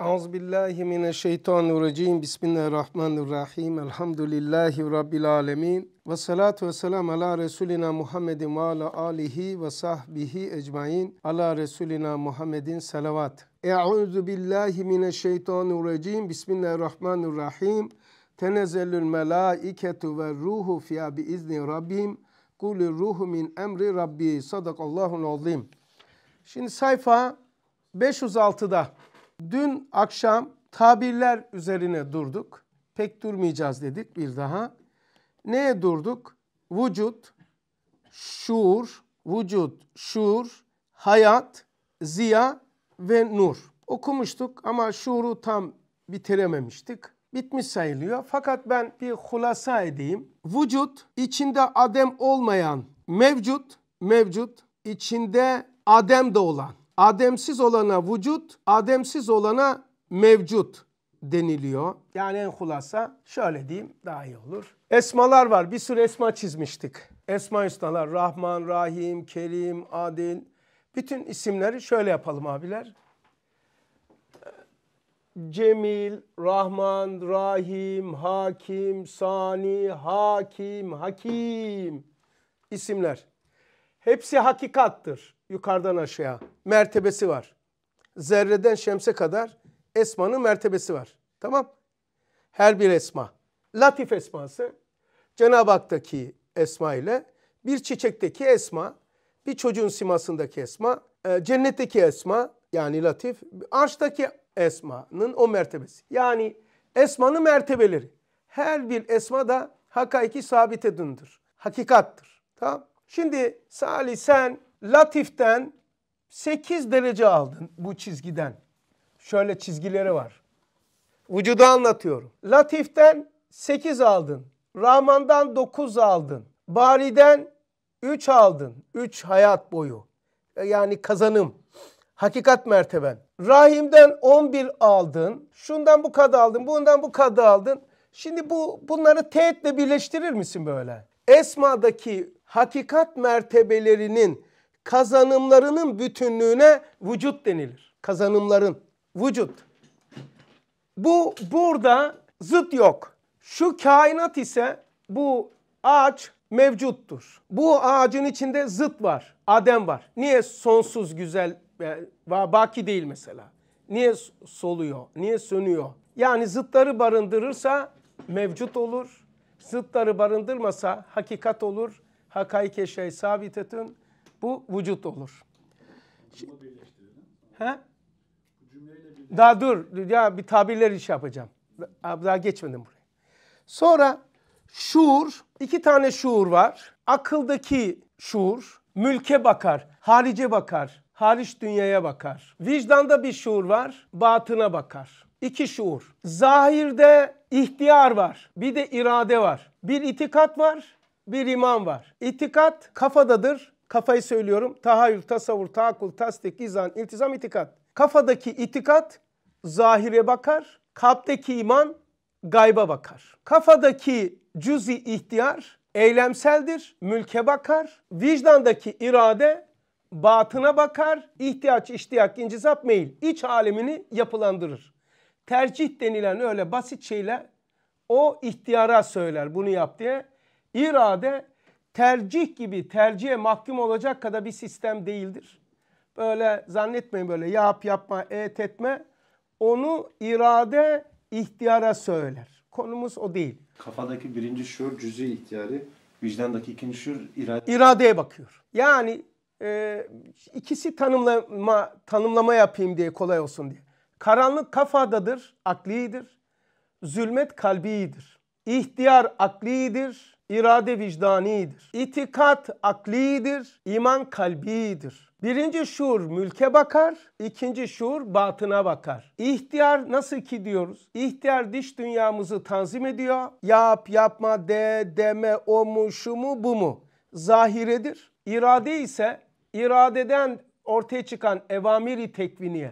Euzubillahimineşşeytanirracim. Bismillahirrahmanirrahim. Elhamdülillahi Rabbil alemin. Ve salatu ve selam ala Resulina Muhammedin ve ala alihi ve sahbihi ecmain. Ala Resulina Muhammedin salavat. Euzu billahi mineşşeytanirracim. Bismillahirrahmanirrahim. Tenezzellül melaiketu ve ruhu fiha bi izni rabbim. Kulü ruhu min emri rabbi. Sadakallahu azim. Şimdi sayfa 506'da Dün akşam tabirler üzerine durduk. Pek durmayacağız dedik bir daha. Neye durduk? Vücut, şuur, vücut, şuur, hayat, ziya ve nur. Okumuştuk ama şuuru tam bitirememiştik. Bitmiş sayılıyor. Fakat ben bir hulasa edeyim. Vücut içinde adem olmayan mevcut, mevcut içinde adem de olan Ademsiz olana vücut, ademsiz olana mevcut deniliyor. Yani en hulasa şöyle diyeyim daha iyi olur. Esmalar var. Bir sürü esma çizmiştik. Esma Hüsnalar. Rahman, Rahim, Kerim, Adil. Bütün isimleri şöyle yapalım abiler. Cemil, Rahman, Rahim, Hakim, Sani, Hakim, Hakim isimler. Hepsi hakikattır yukarıdan aşağı mertebesi var. Zerreden şemse kadar esmanın mertebesi var. Tamam? Her bir esma. Latif esması Cenab-ı Hak'taki esma ile bir çiçekteki esma, bir çocuğun simasındaki esma, e, cennetteki esma yani latif, arştaki esmanın o mertebesi. Yani esmanın mertebeleri. Her bir esma da hakaiki sabit edindir. Hakikattır. Tamam? Şimdi Salih sen Latif'ten 8 derece aldın bu çizgiden. Şöyle çizgileri var. Vücudu anlatıyorum. Latif'ten 8 aldın. Rahman'dan 9 aldın. Bari'den 3 aldın. 3 hayat boyu. E, yani kazanım. Hakikat merteben. Rahim'den 11 aldın. Şundan bu kadar aldın. Bundan bu kadar aldın. Şimdi bu bunları teğetle birleştirir misin böyle? Esma'daki hakikat mertebelerinin kazanımlarının bütünlüğüne vücut denilir. Kazanımların vücut. Bu burada zıt yok. Şu kainat ise bu ağaç mevcuttur. Bu ağacın içinde zıt var. Adem var. Niye sonsuz güzel e, baki değil mesela? Niye soluyor? Niye sönüyor? Yani zıtları barındırırsa mevcut olur. Zıtları barındırmasa hakikat olur. Hakaike şey sabitetün bu vücut olur. He? Daha dur. Ya bir tabirler iş yapacağım. Daha geçmedim buraya. Sonra şuur. iki tane şuur var. Akıldaki şuur. Mülke bakar. Harice bakar. Hariç dünyaya bakar. Vicdanda bir şuur var. Batına bakar. İki şuur. Zahirde ihtiyar var. Bir de irade var. Bir itikat var. Bir iman var. İtikat kafadadır. Kafayı söylüyorum. Tahayyül, tasavvur, taakul, tasdik, izan, iltizam, itikat. Kafadaki itikat zahire bakar. Kalpteki iman gayba bakar. Kafadaki cüzi ihtiyar eylemseldir, mülke bakar. Vicdandaki irade batına bakar, ihtiyaç, iştiyak, incisap, meyil iç alemini yapılandırır. Tercih denilen öyle basit şeyle o ihtiyara söyler bunu yap diye. İrade tercih gibi tercihe mahkum olacak kadar bir sistem değildir. Böyle zannetmeyin böyle yap yapma et etme onu irade ihtiyara söyler. Konumuz o değil. Kafadaki birinci şuur cüz'i ihtiyarı, vicdandaki ikinci şuur irade. İradeye bakıyor. Yani e, ikisi tanımlama, tanımlama yapayım diye kolay olsun diye. Karanlık kafadadır, aklidir. Zulmet kalbidir. İhtiyar aklidir irade vicdanidir. İtikat aklidir, iman kalbidir. Birinci şuur mülke bakar, ikinci şuur batına bakar. İhtiyar nasıl ki diyoruz? İhtiyar dış dünyamızı tanzim ediyor. Yap, yapma, de, deme, o mu, şu mu, bu mu? Zahiredir. İrade ise iradeden ortaya çıkan evamiri tekviniye.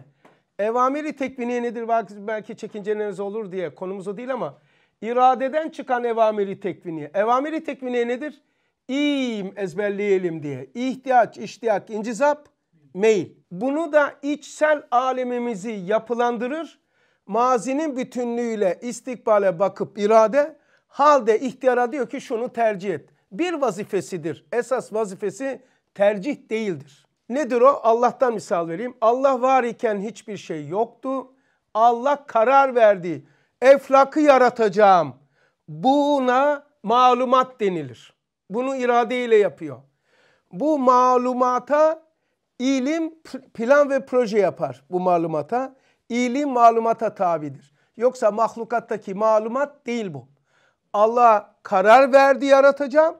Evamiri tekviniye nedir? Belki çekinceleriniz olur diye konumuz o değil ama iradeden çıkan evamiri tekviniye. Evamiri tekviniye nedir? İyiyim ezberleyelim diye. İhtiyaç, iştiyak, incizap, meyil. Bunu da içsel alemimizi yapılandırır. Mazinin bütünlüğüyle istikbale bakıp irade halde ihtiyara diyor ki şunu tercih et. Bir vazifesidir. Esas vazifesi tercih değildir. Nedir o? Allah'tan misal vereyim. Allah var iken hiçbir şey yoktu. Allah karar verdi. Eflakı yaratacağım. Buna malumat denilir. Bunu irade ile yapıyor. Bu malumata ilim plan ve proje yapar bu malumata. İlim malumata tabidir. Yoksa mahlukattaki malumat değil bu. Allah karar verdi yaratacağım.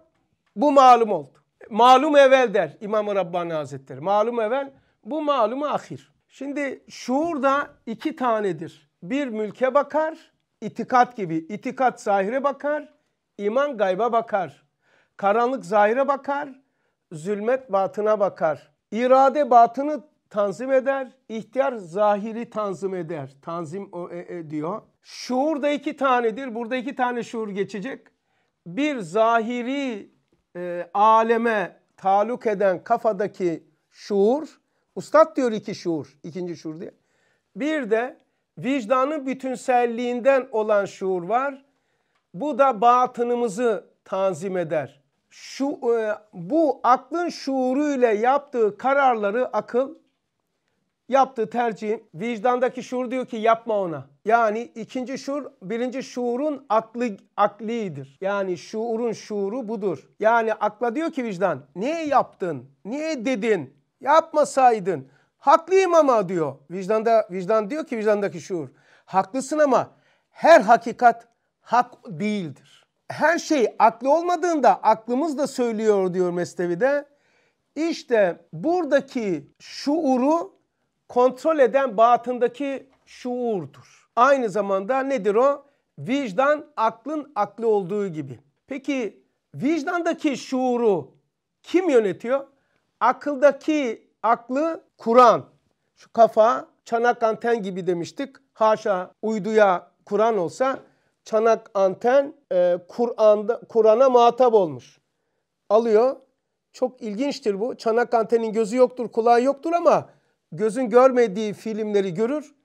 Bu malum oldu. Malum evvel der İmam-ı Rabbani Hazretleri. Malum evvel bu malum ahir. Şimdi şuur da iki tanedir bir mülke bakar, itikat gibi. İtikat zahire bakar, iman gayba bakar. Karanlık zahire bakar, zulmet batına bakar. İrade batını tanzim eder, ihtiyar zahiri tanzim eder. Tanzim o, e, e, diyor. Şuur da iki tanedir. Burada iki tane şuur geçecek. Bir zahiri e, aleme taluk eden kafadaki şuur. Ustad diyor iki şuur, ikinci şuur diye. Bir de vicdanın bütünselliğinden olan şuur var. Bu da batınımızı tanzim eder. Şu, e, bu aklın şuuruyla yaptığı kararları akıl yaptığı tercih vicdandaki şuur diyor ki yapma ona. Yani ikinci şuur birinci şuurun aklı aklidir. Yani şuurun şuuru budur. Yani akla diyor ki vicdan niye yaptın? Niye dedin? Yapmasaydın. Haklıyım ama diyor. Vicdanda vicdan diyor ki vicdandaki şuur. Haklısın ama her hakikat hak değildir. Her şey aklı olmadığında aklımız da söylüyor diyor Mesnevi'de. İşte buradaki şuuru kontrol eden batındaki şuurdur. Aynı zamanda nedir o? Vicdan aklın aklı olduğu gibi. Peki vicdandaki şuuru kim yönetiyor? Akıldaki aklı Kur'an. Şu kafa çanak anten gibi demiştik. Haşa uyduya Kur'an olsa çanak anten e, Kur'an'da Kur'an'a muhatap olmuş. Alıyor. Çok ilginçtir bu. Çanak antenin gözü yoktur, kulağı yoktur ama gözün görmediği filmleri görür.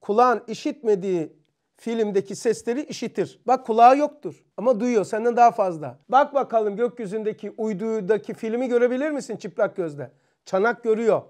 Kulağın işitmediği filmdeki sesleri işitir. Bak kulağı yoktur ama duyuyor senden daha fazla. Bak bakalım gökyüzündeki uydudaki filmi görebilir misin çıplak gözle? Çanak görüyor.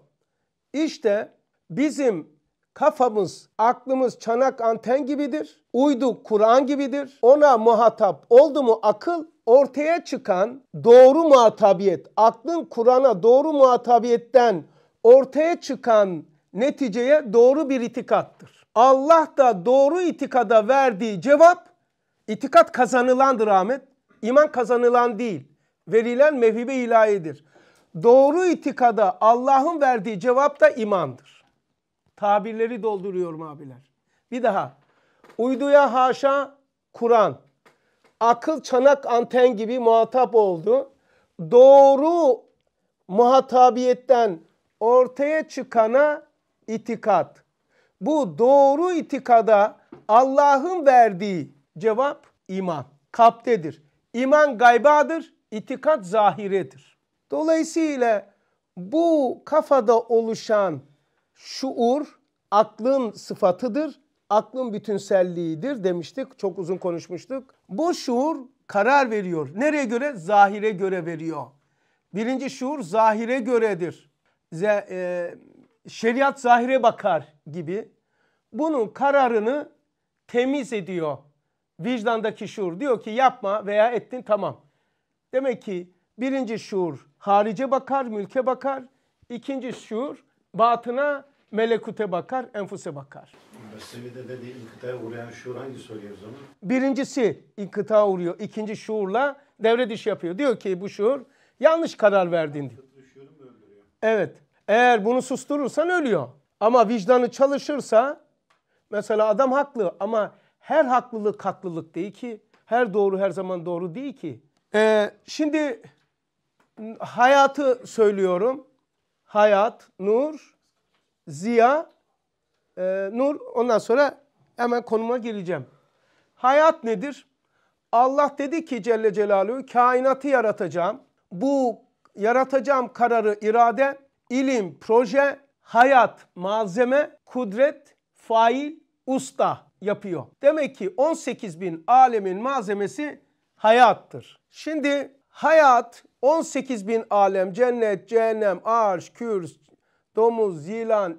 İşte bizim kafamız, aklımız çanak anten gibidir. Uydu Kur'an gibidir. Ona muhatap oldu mu akıl ortaya çıkan doğru muhatabiyet, aklın Kur'an'a doğru muhatabiyetten ortaya çıkan neticeye doğru bir itikattır. Allah da doğru itikada verdiği cevap itikat kazanılandır Ahmet. İman kazanılan değil. Verilen mevhibe ilahidir doğru itikada Allah'ın verdiği cevap da imandır. Tabirleri dolduruyorum abiler. Bir daha. Uyduya haşa Kur'an. Akıl çanak anten gibi muhatap oldu. Doğru muhatabiyetten ortaya çıkana itikat. Bu doğru itikada Allah'ın verdiği cevap iman. Kaptedir. İman gaybadır, itikat zahiredir. Dolayısıyla bu kafada oluşan şuur aklın sıfatıdır. Aklın bütünselliğidir demiştik. Çok uzun konuşmuştuk. Bu şuur karar veriyor. Nereye göre? Zahire göre veriyor. Birinci şuur zahire göredir. Ze, e, şeriat zahire bakar gibi. Bunun kararını temiz ediyor. Vicdandaki şuur diyor ki yapma veya ettin tamam. Demek ki Birinci şuur harice bakar, mülke bakar. İkinci şuur batına, melekute bakar, enfuse bakar. Mesnevi'de dediği inkıtaya uğrayan şuur hangi soruyor o zaman? Birincisi inkıtaya uğruyor. İkinci şuurla devre dışı yapıyor. Diyor ki bu şuur yanlış karar verdin diyor. Evet. Eğer bunu susturursan ölüyor. Ama vicdanı çalışırsa mesela adam haklı ama her haklılık haklılık değil ki. Her doğru her zaman doğru değil ki. Ee, şimdi hayatı söylüyorum. Hayat, nur, ziya, e, nur. Ondan sonra hemen konuma geleceğim. Hayat nedir? Allah dedi ki Celle Celaluhu kainatı yaratacağım. Bu yaratacağım kararı irade, ilim, proje, hayat, malzeme, kudret, fail, usta yapıyor. Demek ki 18 bin alemin malzemesi hayattır. Şimdi Hayat 18 bin alem, cennet, cehennem, ağaç, kürs, domuz, yılan,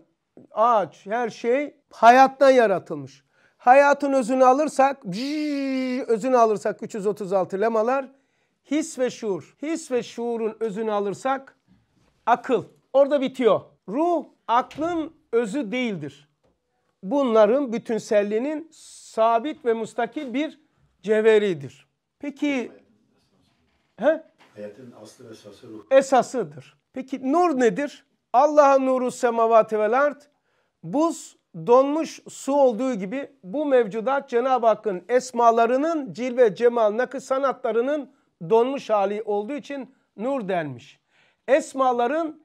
ağaç her şey hayattan yaratılmış. Hayatın özünü alırsak, özünü alırsak 336 lemalar his ve şuur. His ve şuurun özünü alırsak akıl. Orada bitiyor. Ruh aklın özü değildir. Bunların bütünselliğinin sabit ve mustakil bir cevheridir. Peki He? Hayatın aslı ve esası ruh. Esasıdır. Peki nur nedir? Allah'a nuru semavati vel ard. Buz donmuş su olduğu gibi bu mevcudat Cenab-ı Hakk'ın esmalarının cilve cemal nakı sanatlarının donmuş hali olduğu için nur denmiş. Esmaların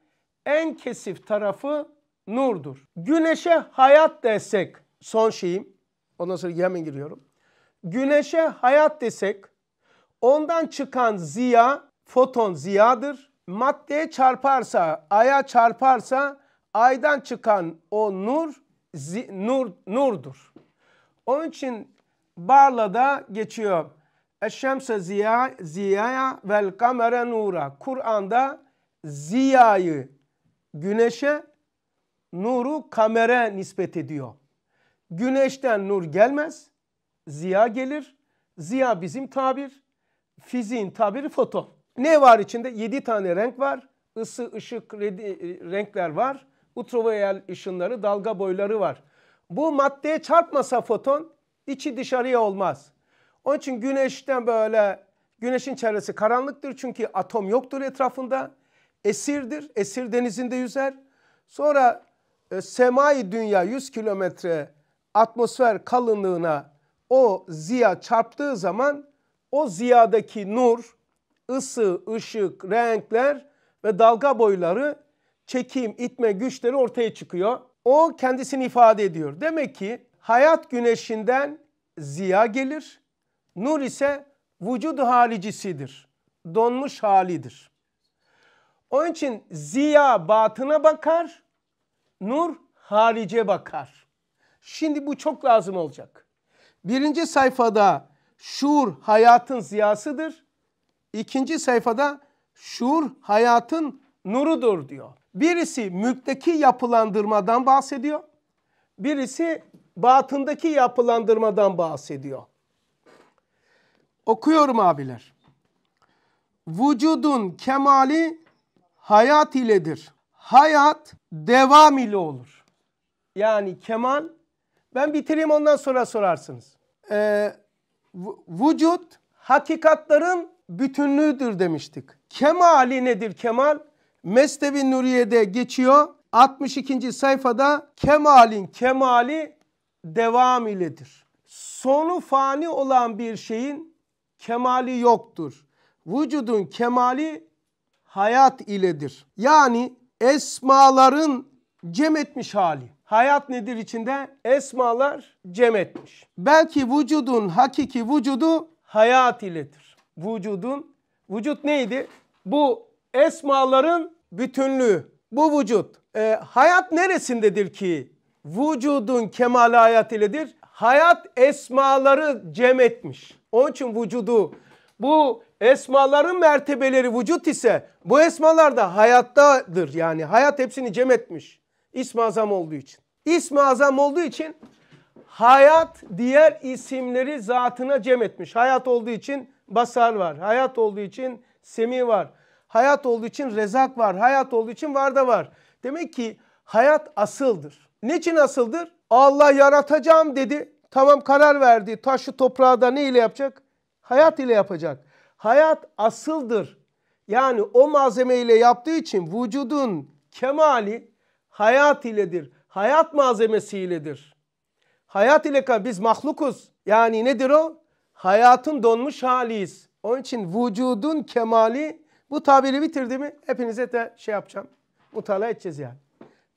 en kesif tarafı nurdur. Güneşe hayat desek son şeyim. Ondan sonra yemin giriyorum. Güneşe hayat desek Ondan çıkan ziya, foton ziyadır. Maddeye çarparsa, aya çarparsa aydan çıkan o nur, zi, nur nurdur. Onun için barla da geçiyor. Eşşemse ziya, ziyaya vel kamere nura. Kur'an'da ziyayı güneşe, nuru kamere nispet ediyor. Güneşten nur gelmez, ziya gelir. Ziya bizim tabir fiziğin tabiri foton. Ne var içinde? 7 tane renk var. Isı, ışık, e, renkler var. ultraviyel ışınları, dalga boyları var. Bu maddeye çarpmasa foton içi dışarıya olmaz. Onun için güneşten böyle güneşin çevresi karanlıktır çünkü atom yoktur etrafında. Esirdir, esir denizinde yüzer. Sonra e, semai dünya 100 kilometre atmosfer kalınlığına o ziya çarptığı zaman o ziyadaki nur, ısı, ışık, renkler ve dalga boyları çekim, itme güçleri ortaya çıkıyor. O kendisini ifade ediyor. Demek ki hayat güneşinden ziya gelir. Nur ise vücud halicisidir. Donmuş halidir. Onun için ziya batına bakar, nur harice bakar. Şimdi bu çok lazım olacak. Birinci sayfada şuur hayatın ziyasıdır. İkinci sayfada şuur hayatın nurudur diyor. Birisi mülkteki yapılandırmadan bahsediyor. Birisi batındaki yapılandırmadan bahsediyor. Okuyorum abiler. Vücudun kemali hayat iledir. Hayat devam ile olur. Yani kemal ben bitireyim ondan sonra sorarsınız. Ee, vücut hakikatların bütünlüğüdür demiştik. Kemali nedir kemal? Mesnevi Nuriye'de geçiyor. 62. sayfada kemalin kemali devam iledir. Sonu fani olan bir şeyin kemali yoktur. Vücudun kemali hayat iledir. Yani esmaların cem etmiş hali hayat nedir içinde? Esmalar cem etmiş. Belki vücudun hakiki vücudu hayat iledir. Vücudun, vücut neydi? Bu esmaların bütünlüğü, bu vücut. E, hayat neresindedir ki? Vücudun kemali hayat iledir. Hayat esmaları cem etmiş. Onun için vücudu, bu esmaların mertebeleri vücut ise bu esmalar da hayattadır. Yani hayat hepsini cem etmiş. İsmi azam olduğu için. İsmi azam olduğu için hayat diğer isimleri zatına cem etmiş. Hayat olduğu için basar var. Hayat olduğu için semi var. Hayat olduğu için rezak var. Hayat olduğu için var da var. Demek ki hayat asıldır. Niçin asıldır? Allah yaratacağım dedi. Tamam karar verdi. Taşı toprağı da ne ile yapacak? Hayat ile yapacak. Hayat asıldır. Yani o malzeme ile yaptığı için vücudun kemali hayat iledir hayat malzemesi iledir. Hayat ile biz mahlukuz. Yani nedir o? Hayatın donmuş haliyiz. Onun için vücudun kemali bu tabiri bitirdi mi hepinize de şey yapacağım. Mutala edeceğiz yani.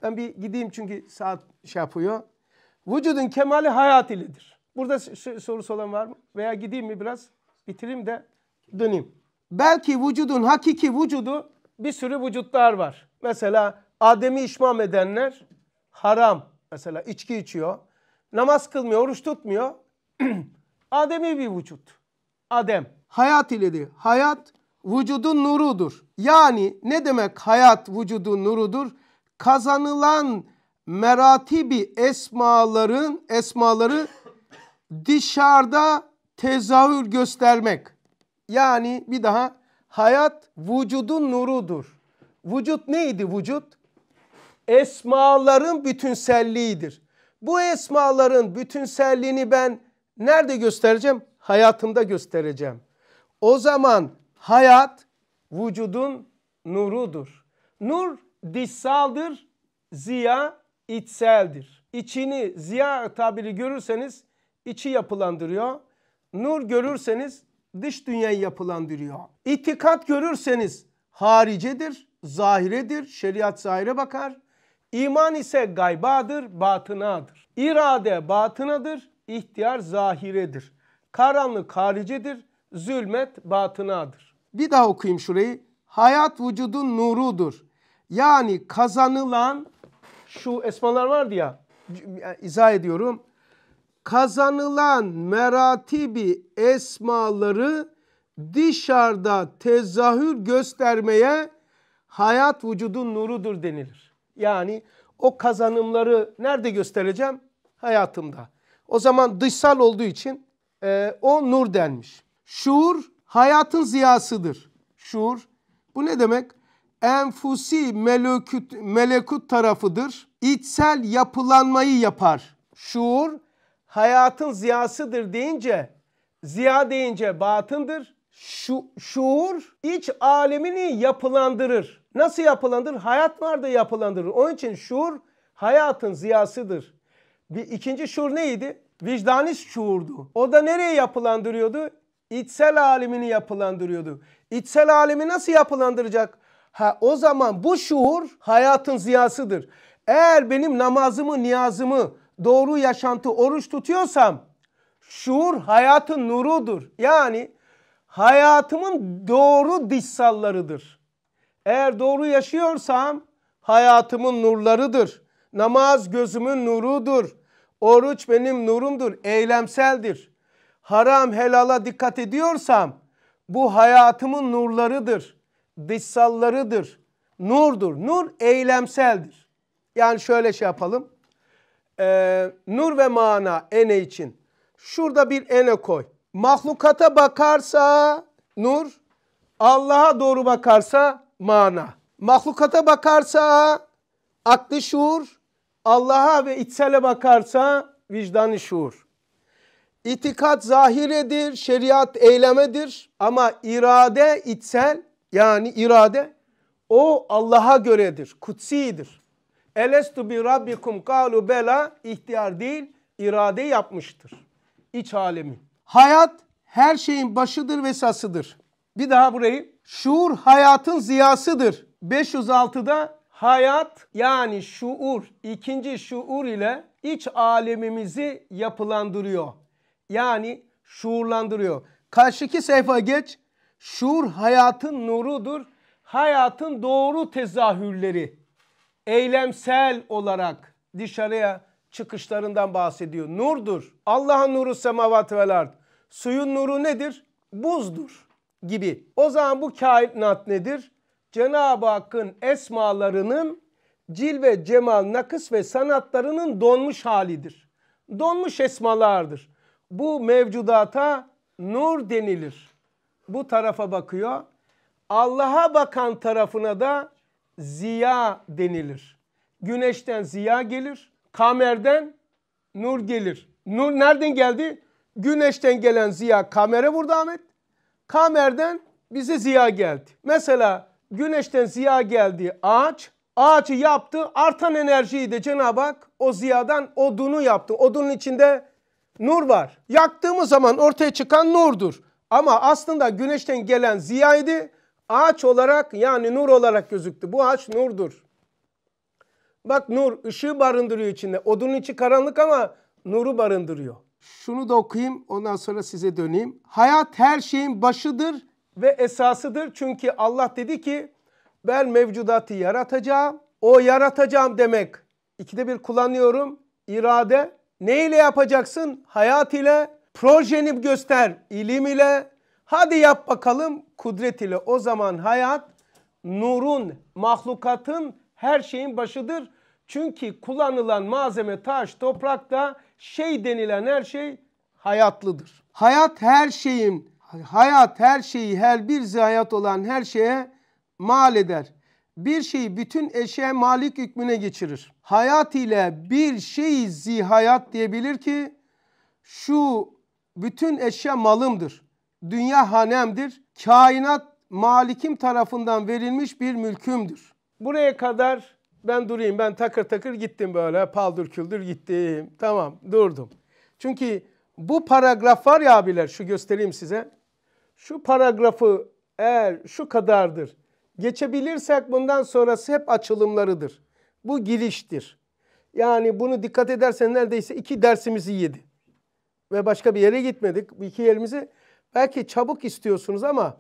Ben bir gideyim çünkü saat şey yapıyor. Vücudun kemali hayat iledir. Burada sorusu olan var mı? Veya gideyim mi biraz bitireyim de döneyim. Belki vücudun hakiki vücudu bir sürü vücutlar var. Mesela Adem'i işmam edenler haram. Mesela içki içiyor. Namaz kılmıyor, oruç tutmuyor. Ademi bir vücut. Adem. Hayat ileri. Hayat vücudun nurudur. Yani ne demek hayat vücudun nurudur? Kazanılan meratibi esmaların esmaları dışarıda tezahür göstermek. Yani bir daha hayat vücudun nurudur. Vücut neydi vücut? esmaların bütünselliğidir. Bu esmaların bütünselliğini ben nerede göstereceğim? Hayatımda göstereceğim. O zaman hayat vücudun nurudur. Nur dışsaldır, ziya içseldir. İçini ziya tabiri görürseniz içi yapılandırıyor. Nur görürseniz dış dünyayı yapılandırıyor. İtikat görürseniz haricedir, zahiredir. Şeriat zahire bakar. İman ise gaybadır, batınadır. İrade batınadır, ihtiyar zahiredir. Karanlık haricidir, zulmet batınadır. Bir daha okuyayım şurayı. Hayat vücudun nurudur. Yani kazanılan şu esmalar vardı ya e, izah ediyorum. Kazanılan meratibi esmaları dışarıda tezahür göstermeye hayat vücudun nurudur denilir. Yani o kazanımları nerede göstereceğim? Hayatımda. O zaman dışsal olduğu için e, o nur denmiş. Şuur hayatın ziyasıdır. Şuur. Bu ne demek? Enfusi melekut, melekut tarafıdır. İçsel yapılanmayı yapar. Şuur hayatın ziyasıdır deyince, ziya deyince batındır. Şu, şuur iç alemini yapılandırır. Nasıl yapılandır? Hayat var da yapılandırır. Onun için şuur hayatın ziyasıdır. Bir ikinci şuur neydi? Vicdani şuurdu. O da nereye yapılandırıyordu? İçsel alemini yapılandırıyordu. İçsel alemi nasıl yapılandıracak? Ha o zaman bu şuur hayatın ziyasıdır. Eğer benim namazımı, niyazımı, doğru yaşantı, oruç tutuyorsam şuur hayatın nurudur. Yani hayatımın doğru dışsallarıdır. Eğer doğru yaşıyorsam hayatımın nurlarıdır. Namaz gözümün nurudur. Oruç benim nurumdur, eylemseldir. Haram helala dikkat ediyorsam bu hayatımın nurlarıdır, dışsallarıdır, nurdur. Nur eylemseldir. Yani şöyle şey yapalım. Ee, nur ve mana ene için. Şurada bir ene koy. Mahlukata bakarsa nur, Allah'a doğru bakarsa mana. Mahlukata bakarsa aklı şuur, Allah'a ve içsele bakarsa vicdanı şuur. İtikat zahiredir, şeriat eylemedir ama irade içsel yani irade o Allah'a göredir, kutsidir. Elestu bi rabbikum kalu bela ihtiyar değil, irade yapmıştır. İç alemi. Hayat her şeyin başıdır ve sasıdır. Bir daha burayı. Şuur hayatın ziyasıdır. 506'da hayat yani şuur, ikinci şuur ile iç alemimizi yapılandırıyor. Yani şuurlandırıyor. Karşıki sayfa geç. Şuur hayatın nurudur. Hayatın doğru tezahürleri eylemsel olarak dışarıya çıkışlarından bahsediyor. Nurdur. Allah'ın nuru semavat vel ard. Suyun nuru nedir? Buzdur gibi. O zaman bu kainat nedir? Cenab-ı Hakk'ın esmalarının ve cemal, nakıs ve sanatlarının donmuş halidir. Donmuş esmalardır. Bu mevcudata nur denilir. Bu tarafa bakıyor. Allah'a bakan tarafına da ziya denilir. Güneşten ziya gelir, kamerden nur gelir. Nur nereden geldi? Güneşten gelen ziya kamera vurdu Ahmet. Kamerden bize ziya geldi. Mesela güneşten ziya geldi ağaç. Ağacı yaptı. Artan enerjiyi de Cenab-ı Hak o ziyadan odunu yaptı. Odunun içinde nur var. Yaktığımız zaman ortaya çıkan nurdur. Ama aslında güneşten gelen ziyaydı. Ağaç olarak yani nur olarak gözüktü. Bu ağaç nurdur. Bak nur ışığı barındırıyor içinde. Odunun içi karanlık ama nuru barındırıyor. Şunu da okuyayım ondan sonra size döneyim. Hayat her şeyin başıdır ve esasıdır. Çünkü Allah dedi ki ben mevcudatı yaratacağım. O yaratacağım demek. İkide bir kullanıyorum. İrade. Ne ile yapacaksın? Hayat ile. Projeni göster. ilim ile. Hadi yap bakalım kudret ile. O zaman hayat nurun, mahlukatın her şeyin başıdır. Çünkü kullanılan malzeme taş, toprak da şey denilen her şey hayatlıdır. Hayat her şeyin, hayat her şeyi, her bir hayat olan her şeye mal eder. Bir şeyi bütün eşe malik hükmüne geçirir. Hayat ile bir şeyi zihayat diyebilir ki şu bütün eşya malımdır. Dünya hanemdir. Kainat malikim tarafından verilmiş bir mülkümdür. Buraya kadar ben durayım ben takır takır gittim böyle paldır küldür gittim. Tamam durdum. Çünkü bu paragraf var ya abiler şu göstereyim size. Şu paragrafı eğer şu kadardır geçebilirsek bundan sonrası hep açılımlarıdır. Bu giriştir. Yani bunu dikkat edersen neredeyse iki dersimizi yedi. Ve başka bir yere gitmedik. iki yerimizi belki çabuk istiyorsunuz ama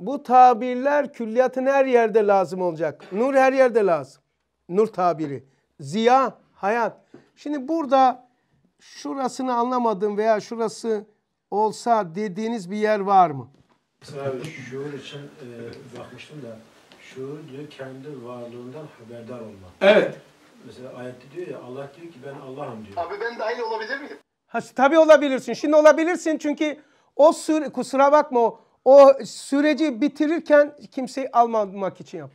bu tabirler külliyatın her yerde lazım olacak. Nur her yerde lazım. Nur tabiri. Ziya, hayat. Şimdi burada şurasını anlamadım veya şurası olsa dediğiniz bir yer var mı? Mesela şuur için e, bakmıştım da şuur diyor kendi varlığından haberdar olmak. Evet. Mesela ayette diyor ya Allah diyor ki ben Allah'ım diyor. Abi ben dahil olabilir miyim? Ha, tabii olabilirsin. Şimdi olabilirsin çünkü o süre, kusura bakma o, o süreci bitirirken kimseyi almamak için yap.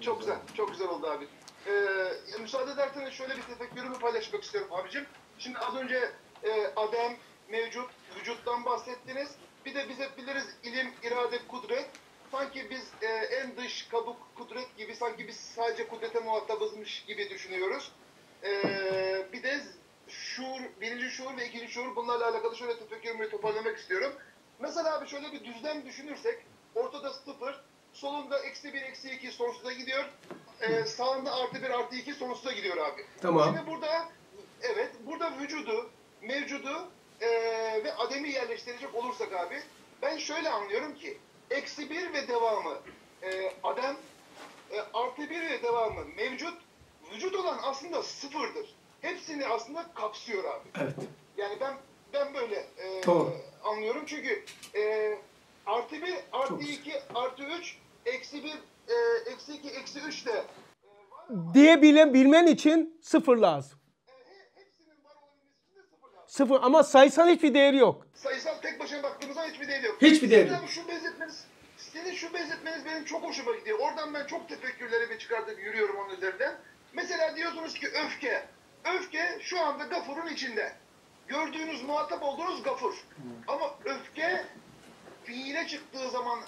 Çok güzel, çok güzel oldu abi e, müsaade ederseniz şöyle bir tefekkürümü paylaşmak istiyorum abicim. Şimdi az önce e, adem, mevcut, vücuttan bahsettiniz. Bir de biz hep biliriz ilim, irade, kudret. Sanki biz e, en dış kabuk kudret gibi, sanki biz sadece kudrete muhatabızmış gibi düşünüyoruz. E, bir de şuur, birinci şuur ve ikinci şuur bunlarla alakalı şöyle tefekkürümü toparlamak istiyorum. Mesela abi şöyle bir düzlem düşünürsek, ortada sıfır, solunda eksi bir, eksi iki sonsuzda gidiyor e, sağında artı bir artı iki sonsuza gidiyor abi. Tamam. Şimdi burada evet burada vücudu, mevcudu e, ve ademi yerleştirecek olursak abi ben şöyle anlıyorum ki eksi bir ve devamı e, adem e, artı bir ve devamı mevcut vücut olan aslında sıfırdır. Hepsini aslında kapsıyor abi. Evet. Yani ben ben böyle e, anlıyorum çünkü e, artı bir, artı Çok iki, artı üç, eksi bir e, eksi 2, eksi 3 de e, diye bile bilmen için e, sıfır lazım. Sıfır ama sayısal hiçbir değeri yok. Sayısal tek başına baktığımızda hiçbir değeri yok. Hiçbir değeri yok. Şu benzetmeniz, sizin şu benzetmeniz benim çok hoşuma gidiyor. Oradan ben çok tefekkürlerimi çıkartıp yürüyorum onun üzerinden. Mesela diyorsunuz ki öfke. Öfke şu anda gafurun içinde. Gördüğünüz muhatap olduğunuz gafur. Ama öfke fiile çıktığı zaman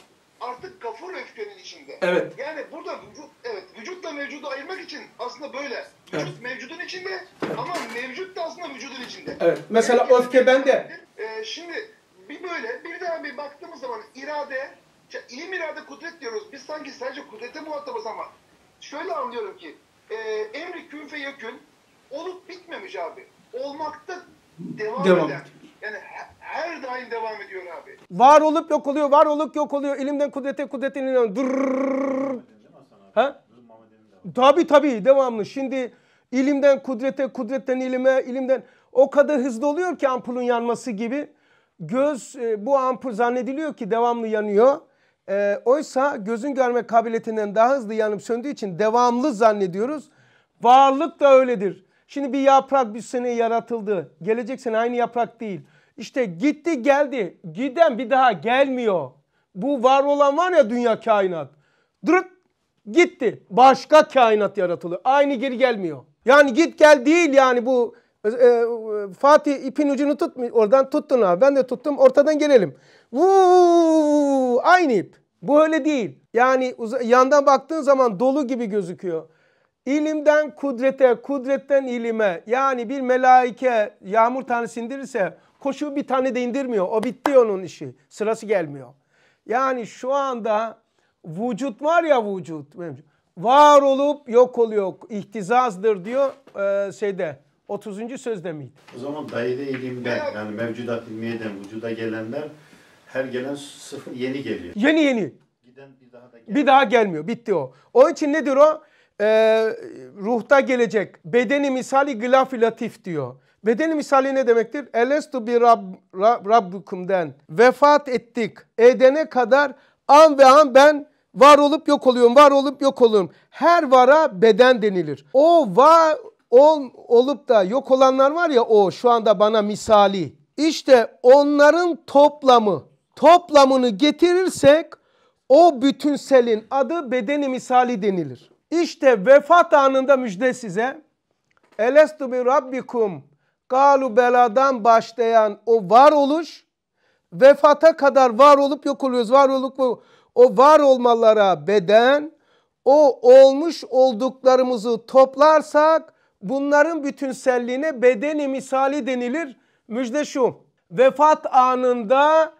artık gafur öfkenin içinde. Evet. Yani burada vücut, evet, vücutla mevcudu ayırmak için aslında böyle. Vücut evet. mevcudun içinde ama mevcut da aslında vücudun içinde. Evet. Mesela yani, öfke bende. E, şimdi bir böyle bir daha bir baktığımız zaman irade, ilim irade kudret diyoruz. Biz sanki sadece kudrete muhatabız ama şöyle anlıyorum ki e, emri kün fe yakün olup bitmemiş abi. Olmakta devam, devam eden. Yani her daim devam ediyor abi. Var olup yok oluyor, var olup yok oluyor. İlimden kudrete, kudretten ilimden. Dırrrr. Ha? Tabii tabii devamlı. Şimdi ilimden kudrete, kudretten ilime, ilimden o kadar hızlı oluyor ki ampulün yanması gibi. Göz bu ampul zannediliyor ki devamlı yanıyor. E, oysa gözün görme kabiliyetinden daha hızlı yanıp söndüğü için devamlı zannediyoruz. Varlık da öyledir. Şimdi bir yaprak bir sene yaratıldı. Gelecek sene aynı yaprak değil. İşte gitti geldi. Giden bir daha gelmiyor. Bu var olan var ya dünya kainat. Dırıt gitti. Başka kainat yaratılıyor. Aynı geri gelmiyor. Yani git gel değil yani bu e, e Fatih ipin ucunu tut Oradan tuttun abi. Ben de tuttum. Ortadan gelelim. Vuu, aynı ip. Bu öyle değil. Yani yandan baktığın zaman dolu gibi gözüküyor. İlimden kudrete, kudretten ilime yani bir melaike yağmur tanesi indirirse koşu bir tane de indirmiyor. O bitti onun işi. Sırası gelmiyor. Yani şu anda vücut var ya vücut. Var olup yok oluyor. İhtizazdır diyor e, şeyde 30. sözde miydi? O zaman daire ilimde yani mevcudat ilmiyeden vücuda gelenler her gelen sıfır yeni geliyor. Yeni yeni. Giden bir daha da gelmiyor. Bir daha gelmiyor. Bitti o. Onun için nedir o? e, ruhta gelecek. Bedeni misali gılafi latif diyor. Bedeni misali ne demektir? Elestu bir Rab, Rab, Rabbukum'den vefat ettik. Edene kadar an ve an ben var olup yok oluyorum, var olup yok oluyorum. Her vara beden denilir. O var ol, olup da yok olanlar var ya o şu anda bana misali. İşte onların toplamı, toplamını getirirsek o bütünselin adı bedeni misali denilir. İşte vefat anında müjde size. Elestu bi rabbikum galu beladan başlayan o varoluş vefata kadar var olup yok oluyoruz. Var olup o var olmalara beden o olmuş olduklarımızı toplarsak bunların bütünselliğine bedeni misali denilir. Müjde şu vefat anında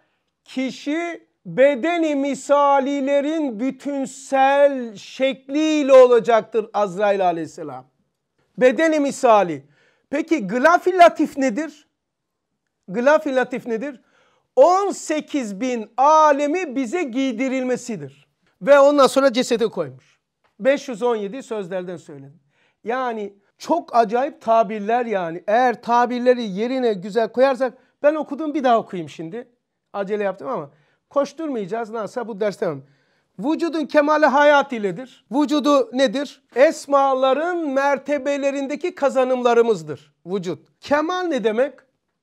kişi bedeni misalilerin bütünsel şekliyle olacaktır Azrail aleyhisselam. Bedeni misali. Peki glafilatif nedir? Glafilatif nedir? 18 bin alemi bize giydirilmesidir. Ve ondan sonra cesede koymuş. 517 sözlerden söyledim. Yani çok acayip tabirler yani. Eğer tabirleri yerine güzel koyarsak ben okudum bir daha okuyayım şimdi. Acele yaptım ama Koşturmayacağız. Nasıl bu derste devam. Vücudun kemali hayat iledir. Vücudu nedir? Esmaların mertebelerindeki kazanımlarımızdır vücut. Kemal ne demek?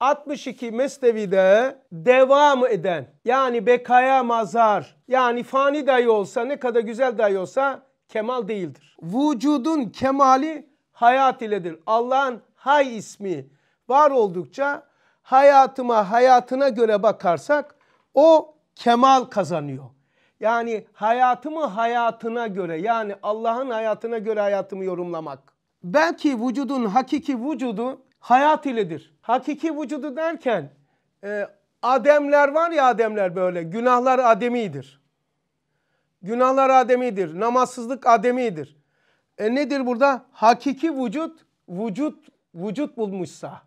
62 Mesnevi'de devam eden yani bekaya mazar yani fani dayı olsa ne kadar güzel dayı olsa kemal değildir. Vücudun kemali hayat iledir. Allah'ın hay ismi var oldukça hayatıma hayatına göre bakarsak o kemal kazanıyor. Yani hayatımı hayatına göre yani Allah'ın hayatına göre hayatımı yorumlamak. Belki vücudun hakiki vücudu hayat iledir. Hakiki vücudu derken e, Ademler var ya Ademler böyle günahlar Ademidir. Günahlar Ademidir. Namazsızlık Ademidir. E nedir burada? Hakiki vücut, vücut, vücut bulmuşsa.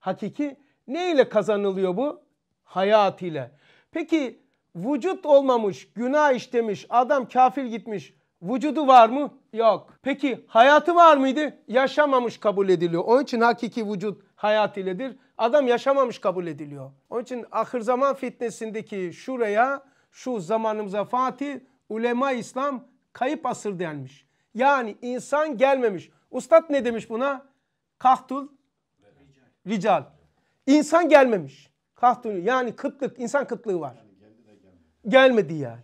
Hakiki ne ile kazanılıyor bu? Hayat ile. Peki vücut olmamış, günah işlemiş, adam kafir gitmiş. Vücudu var mı? Yok. Peki hayatı var mıydı? Yaşamamış kabul ediliyor. Onun için hakiki vücut hayat iledir. Adam yaşamamış kabul ediliyor. Onun için ahir zaman fitnesindeki şuraya, şu zamanımıza Fatih, ulema İslam kayıp asır denmiş. Yani insan gelmemiş. Ustad ne demiş buna? Kahtul rical. rical. İnsan gelmemiş. Kahtun yani kıtlık, insan kıtlığı var. Gelmedi yani.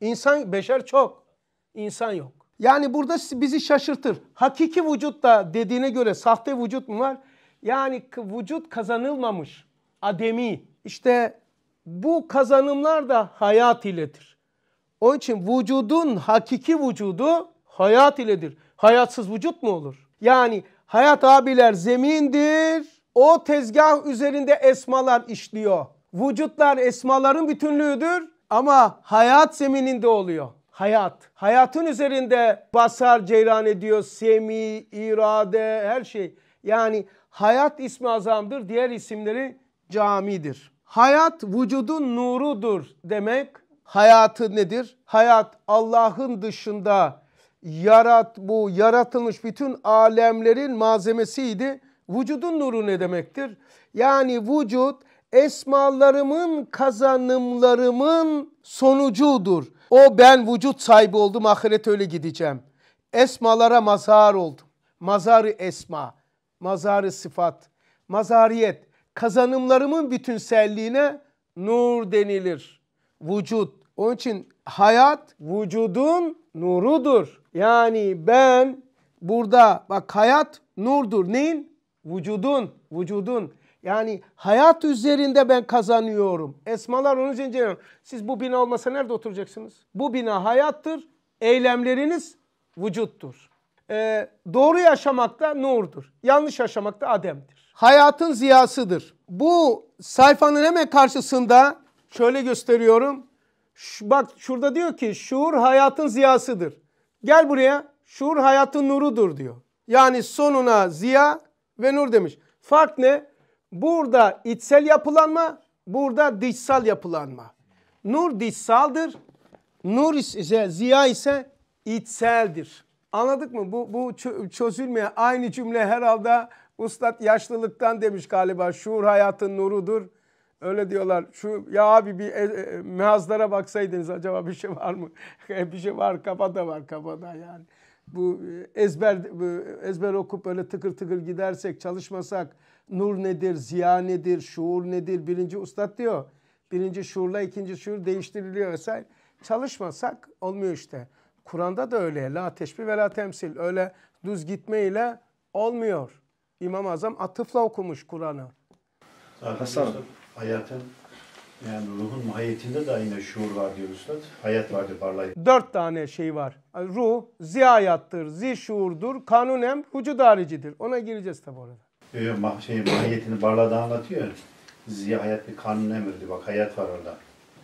İnsan, beşer çok. İnsan yok. Yani burada bizi şaşırtır. Hakiki vücut da dediğine göre sahte vücut mu var? Yani vücut kazanılmamış. Ademi. İşte bu kazanımlar da hayat iledir. Onun için vücudun hakiki vücudu hayat iledir. Hayatsız vücut mu olur? Yani hayat abiler zemindir, o tezgah üzerinde esmalar işliyor. Vücutlar esmaların bütünlüğüdür ama hayat zemininde oluyor. Hayat. Hayatın üzerinde basar ceyran ediyor. Semi, irade her şey. Yani hayat ismi azamdır. Diğer isimleri camidir. Hayat vücudun nurudur demek. Hayatı nedir? Hayat Allah'ın dışında yarat bu yaratılmış bütün alemlerin malzemesiydi. Vücudun nuru ne demektir? Yani vücut esmalarımın kazanımlarımın sonucudur. O ben vücut sahibi oldum ahiret öyle gideceğim. Esmalara mazhar oldum. Mazarı esma, mazarı sıfat, mazariyet kazanımlarımın bütünselliğine nur denilir. Vücut. Onun için hayat vücudun nurudur. Yani ben burada bak hayat nurdur. Neyin? vücudun, vücudun. Yani hayat üzerinde ben kazanıyorum. Esmalar onun için cenab Siz bu bina olmasa nerede oturacaksınız? Bu bina hayattır. Eylemleriniz vücuttur. Ee, doğru yaşamakta nurdur. Yanlış yaşamakta ademdir. Hayatın ziyasıdır. Bu sayfanın hemen karşısında şöyle gösteriyorum. Şu, bak şurada diyor ki şuur hayatın ziyasıdır. Gel buraya şuur hayatın nurudur diyor. Yani sonuna ziya ve nur demiş. Fark ne? Burada içsel yapılanma, burada dışsal yapılanma. Nur dışsaldır, nur ise ziya ise içseldir. Anladık mı? Bu, bu çözülmeye aynı cümle herhalde Ustad yaşlılıktan demiş galiba şuur hayatın nurudur. Öyle diyorlar. Şu ya abi bir e, e, mehazlara baksaydınız acaba bir şey var mı? bir şey var kafada var kafada yani. E, bu ezber ezber okup öyle tıkır tıkır gidersek çalışmasak nur nedir, ziya nedir, şuur nedir birinci ustad diyor. Birinci şuurla ikinci şuur değiştiriliyor vesaire. Çalışmasak olmuyor işte. Kur'an'da da öyle. La teşbih ve la temsil. Öyle düz gitmeyle olmuyor. İmam Azam atıfla okumuş Kur'an'ı. Hasan. Hayatın yani ruhun mahiyetinde de aynı şuur var diyor Üstad. Hayat vardır diyor Dört tane şey var. Ruh, zihayattır, zi şuurdur, kanunem, vücud haricidir. Ona gireceğiz tabi orada. Ee, mah şey, mahiyetini Barla'da anlatıyor. Zi hayat bir kanun emirdi. Bak hayat var orada.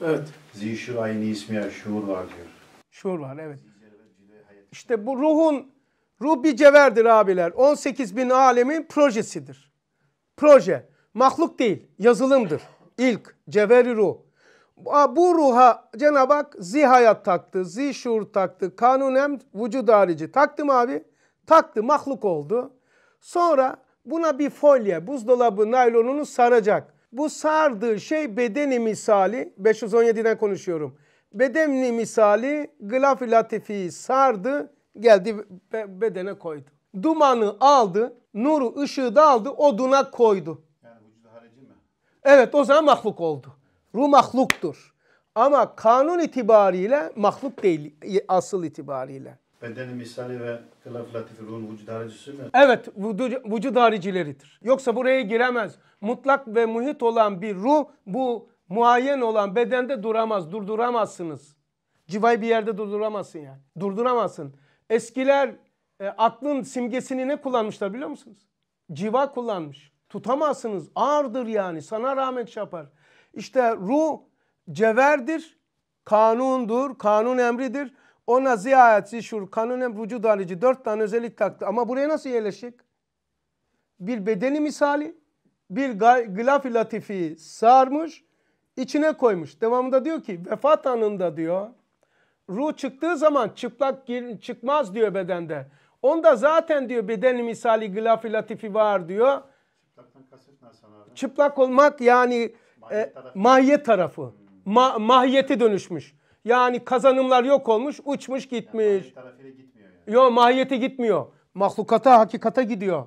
Evet. Zi şuur aynı ismi ya, şuur var diyor. Şuur var evet. İşte bu ruhun, ruh bir ceverdir abiler. 18 bin alemin projesidir. Proje. Mahluk değil, yazılımdır ilk cevheri ruh. Bu ruha Cenab-ı Hak zihayat taktı, zişur taktı, kanunem vücud harici. Taktı mı abi? Taktı, mahluk oldu. Sonra buna bir folye, buzdolabı naylonunu saracak. Bu sardığı şey bedeni misali, 517'den konuşuyorum. Bedeni misali glaf-ı sardı, geldi bedene koydu. Dumanı aldı, nuru ışığı da aldı, oduna koydu. Evet o zaman mahluk oldu. Ruh mahluktur. Ama kanun itibariyle mahluk değil asıl itibariyle. Bedeni misali ve kılaf latifi ruhun vücud haricisi mi? Evet vücud haricileridir. Yoksa buraya giremez. Mutlak ve muhit olan bir ruh bu muayyen olan bedende duramaz, durduramazsınız. Civayı bir yerde durduramazsın yani. Durduramazsın. Eskiler e, aklın simgesini ne kullanmışlar biliyor musunuz? Civa kullanmış. Tutamazsınız. Ağırdır yani. Sana rahmet şey yapar. İşte ruh ceverdir. Kanundur. Kanun emridir. Ona ziyayeti şur kanun emri vücud harici dört tane özellik taktı. Ama buraya nasıl yerleşecek? Bir bedeni misali bir glaf latifi sarmış içine koymuş. Devamında diyor ki vefat anında diyor ruh çıktığı zaman çıplak gir, çıkmaz diyor bedende. Onda zaten diyor bedeni misali glaf latifi var diyor. Çıplak olmak yani mahiyet e, tarafı. Mahiyet tarafı. Hmm. Ma, mahiyete dönüşmüş. Yani kazanımlar yok olmuş, uçmuş gitmiş. Yani mahiyet tarafıyla gitmiyor yani. Yok mahiyete gitmiyor. Mahlukata, hakikata gidiyor.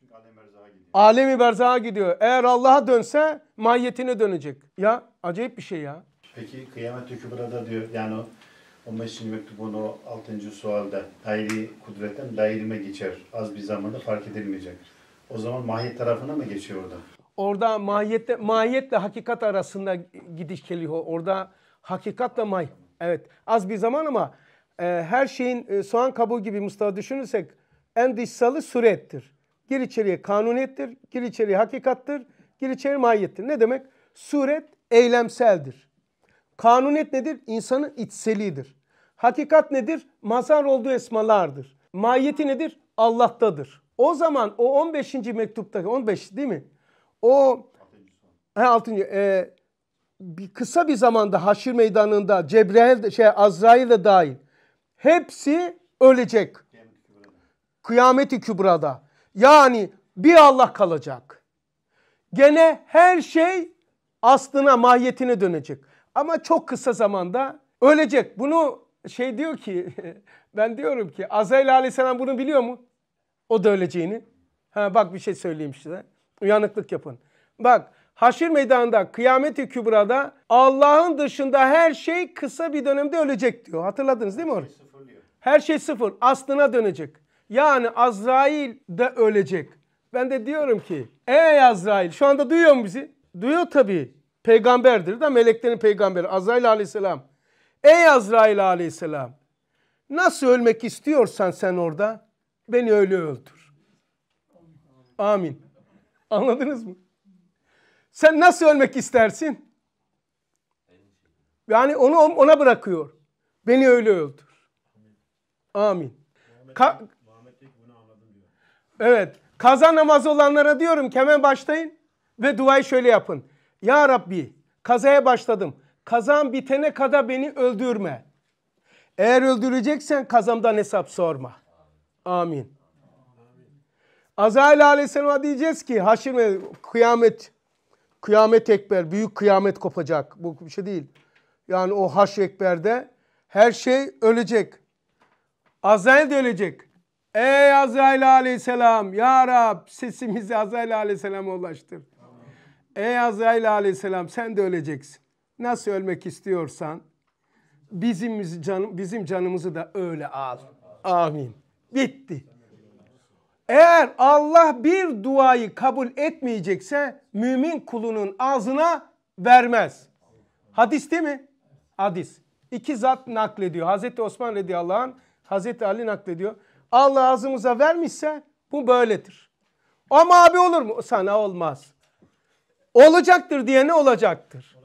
Çünkü alem berzaha gidiyor. Alemi berzaha gidiyor. Eğer Allah'a dönse mahiyetine dönecek. Ya acayip bir şey ya. Peki kıyamet hükümrada diyor yani o 15. mektubun 6. sualda dairi kudretten dairime geçer. Az bir zamanda fark edilmeyecek. O zaman mahiyet tarafına mı geçiyor orada? Orada mahiyette, mahiyetle hakikat arasında gidiş geliyor. Orada hakikatla may. Evet az bir zaman ama e, her şeyin e, soğan kabuğu gibi Mustafa düşünürsek en dışsalı surettir. Gir içeriye kanuniyettir, gir içeriye hakikattır, gir içeriye mahiyettir. Ne demek? Suret eylemseldir. Kanuniyet nedir? İnsanın içseliğidir. Hakikat nedir? Mazhar olduğu esmalardır. Mahiyeti nedir? Allah'tadır. O zaman o 15. mektuptaki 15 değil mi? O he 6. E, bir kısa bir zamanda Haşir meydanında Cebrail şey Azrail de dahil hepsi ölecek. Kıyameti kübrada. Yani bir Allah kalacak. Gene her şey aslına mahiyetine dönecek. Ama çok kısa zamanda ölecek. Bunu şey diyor ki ben diyorum ki Azrail aleyhisselam bunu biliyor mu? O da öleceğini. Ha bak bir şey söyleyeyim size. Uyanıklık yapın. Bak haşir meydanında kıyameti kübrada Allah'ın dışında her şey kısa bir dönemde ölecek diyor. Hatırladınız değil mi onu? Şey her şey sıfır. Aslına dönecek. Yani Azrail de ölecek. Ben de diyorum ki ey Azrail şu anda duyuyor mu bizi? Duyuyor tabii. Peygamberdir da meleklerin peygamberi Azrail aleyhisselam. Ey Azrail aleyhisselam nasıl ölmek istiyorsan sen orada Beni öyle öldür. Amin. Anladınız mı? Sen nasıl ölmek istersin? Yani onu ona bırakıyor. Beni öyle öldür. Amin. Ka evet. Kaza namazı olanlara diyorum ki hemen başlayın ve duayı şöyle yapın. Ya Rabbi kazaya başladım. Kazam bitene kadar beni öldürme. Eğer öldüreceksen kazamdan hesap sorma. Amin. Azrail Aleyhisselam'a diyeceğiz ki haşir ve kıyamet, kıyamet ekber, büyük kıyamet kopacak. Bu bir şey değil. Yani o haş ekberde her şey ölecek. Azrail de ölecek. Ey Azrail Aleyhisselam ya Rab sesimizi Azrail Aleyhisselam'a ulaştır. Ey Azrail Aleyhisselam sen de öleceksin. Nasıl ölmek istiyorsan bizim canım bizim canımızı da öyle al. Amin. Bitti. Eğer Allah bir duayı kabul etmeyecekse mümin kulunun ağzına vermez. Hadis değil mi? Hadis. İki zat naklediyor. Hazreti Osman radıyallahu anh, Hazreti Ali naklediyor. Allah ağzımıza vermişse bu böyledir. Ama abi olur mu? Sana olmaz. Olacaktır diye ne olacaktır?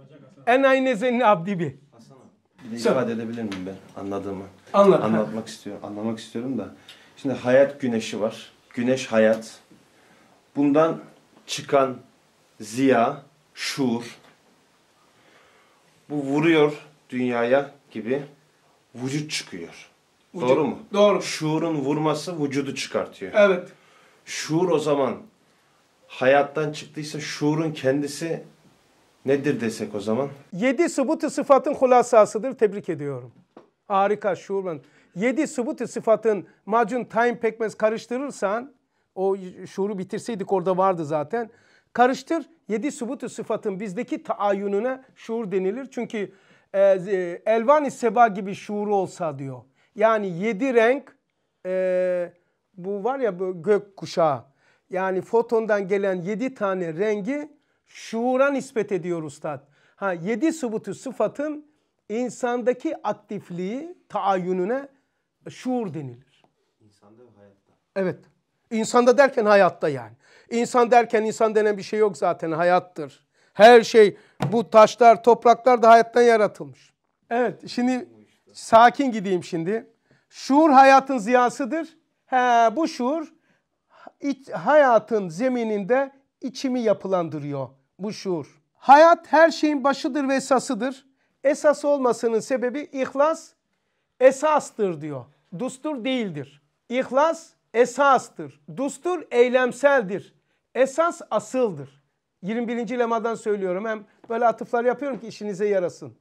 Enayi nezenin abdi bir. Bir de ifade edebilir miyim ben anladığımı? Anlat. Anlatmak istiyorum, anlamak istiyorum da. Şimdi hayat güneşi var. Güneş hayat. Bundan çıkan ziya, şuur. Bu vuruyor dünyaya gibi vücut çıkıyor. Vücut, doğru mu? Doğru. Şuurun vurması vücudu çıkartıyor. Evet. Şuur o zaman hayattan çıktıysa şuurun kendisi nedir desek o zaman? Yedi sıbıtı sıfatın hulasasıdır. Tebrik ediyorum. Harika şuurlan. Yedi sıvıtı sıfatın macun tayin pekmez karıştırırsan o şuuru bitirseydik orada vardı zaten. Karıştır yedi sıvıtı sıfatın bizdeki taayyununa şuur denilir. Çünkü e, e, elvan-ı seba gibi şuuru olsa diyor. Yani yedi renk e, bu var ya gök kuşağı. Yani fotondan gelen yedi tane rengi şuura nispet ediyor ustad. Ha yedi sıvıtı sıfatın insandaki aktifliği taayyününe şuur denilir. İnsanda ve hayatta. Evet. İnsanda derken hayatta yani. İnsan derken insan denen bir şey yok zaten hayattır. Her şey bu taşlar topraklar da hayattan yaratılmış. Evet şimdi sakin gideyim şimdi. Şuur hayatın ziyasıdır. He, bu şuur iç, hayatın zemininde içimi yapılandırıyor bu şuur. Hayat her şeyin başıdır ve esasıdır esas olmasının sebebi ihlas esastır diyor. Dustur değildir. İhlas esastır. Dustur eylemseldir. Esas asıldır. 21. lemadan söylüyorum hem böyle atıflar yapıyorum ki işinize yarasın.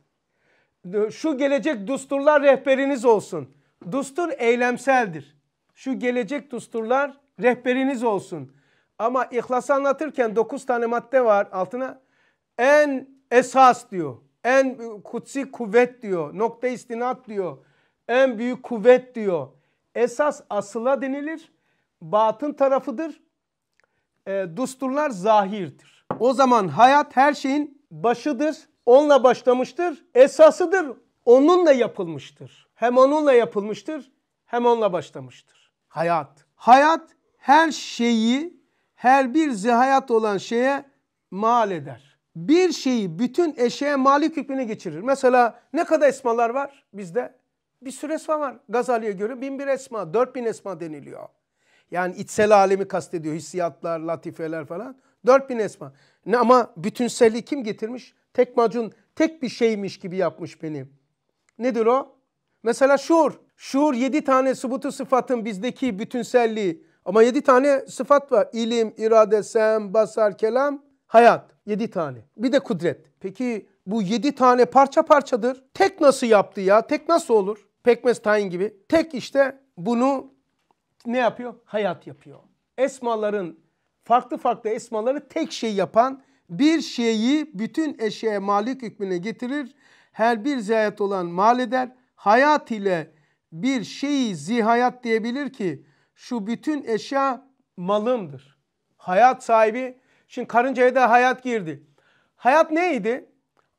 Şu gelecek dusturlar rehberiniz olsun. Dustur eylemseldir. Şu gelecek dusturlar rehberiniz olsun. Ama ihlas anlatırken 9 tane madde var altına. En esas diyor. En kutsi kuvvet diyor. Nokta istinat diyor. En büyük kuvvet diyor. Esas asıla denilir. Batın tarafıdır. E, dusturlar zahirdir. O zaman hayat her şeyin başıdır. Onunla başlamıştır. Esasıdır. Onunla yapılmıştır. Hem onunla yapılmıştır hem onunla başlamıştır. Hayat. Hayat her şeyi her bir zihayat olan şeye mal eder bir şeyi bütün eşeğe malik hükmüne geçirir. Mesela ne kadar esmalar var bizde? Bir sürü esma var. Gazali'ye göre bin bir esma, dört bin esma deniliyor. Yani içsel alemi kastediyor. Hissiyatlar, latifeler falan. Dört bin esma. Ne ama bütünselliği kim getirmiş? Tek macun, tek bir şeymiş gibi yapmış beni. Nedir o? Mesela şuur. Şuur yedi tane subutu sıfatın bizdeki bütünselliği. Ama yedi tane sıfat var. İlim, irade, sem, basar, kelam, hayat 7 tane. Bir de kudret. Peki bu 7 tane parça parçadır. Tek nasıl yaptı ya? Tek nasıl olur? Pekmez tayin gibi. Tek işte bunu ne yapıyor? Hayat yapıyor. Esmaların farklı farklı esmaları tek şey yapan bir şeyi bütün eşeğe malik hükmüne getirir. Her bir zihayat olan mal eder. Hayat ile bir şeyi zihayat diyebilir ki şu bütün eşya malımdır. Hayat sahibi Şimdi karıncaya da hayat girdi. Hayat neydi?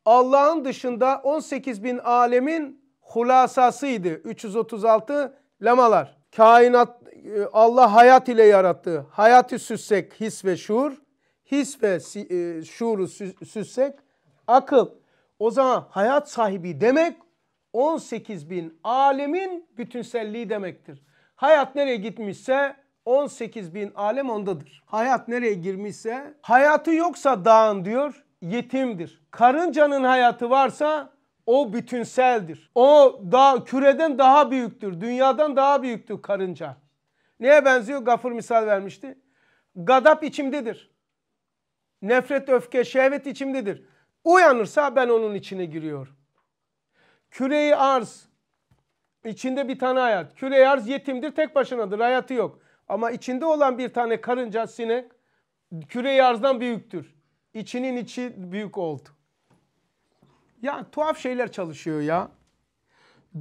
Allah'ın dışında 18 bin alemin hulasasıydı. 336 lemalar. Kainat e, Allah hayat ile yarattı. Hayatı süssek his ve şuur. His ve e, şuuru süssek akıl. O zaman hayat sahibi demek 18 bin alemin bütünselliği demektir. Hayat nereye gitmişse 18 bin alem ondadır. Hayat nereye girmişse hayatı yoksa dağın diyor yetimdir. Karıncanın hayatı varsa o bütünseldir. O da küreden daha büyüktür. Dünyadan daha büyüktür karınca. Neye benziyor? Gafur misal vermişti. Gadap içimdedir. Nefret, öfke, şehvet içimdedir. Uyanırsa ben onun içine giriyor. Küreyi arz içinde bir tane hayat. Küreyi arz yetimdir, tek başınadır, hayatı yok. Ama içinde olan bir tane karınca sinek küre yarzdan büyüktür. İçinin içi büyük oldu. Ya tuhaf şeyler çalışıyor ya.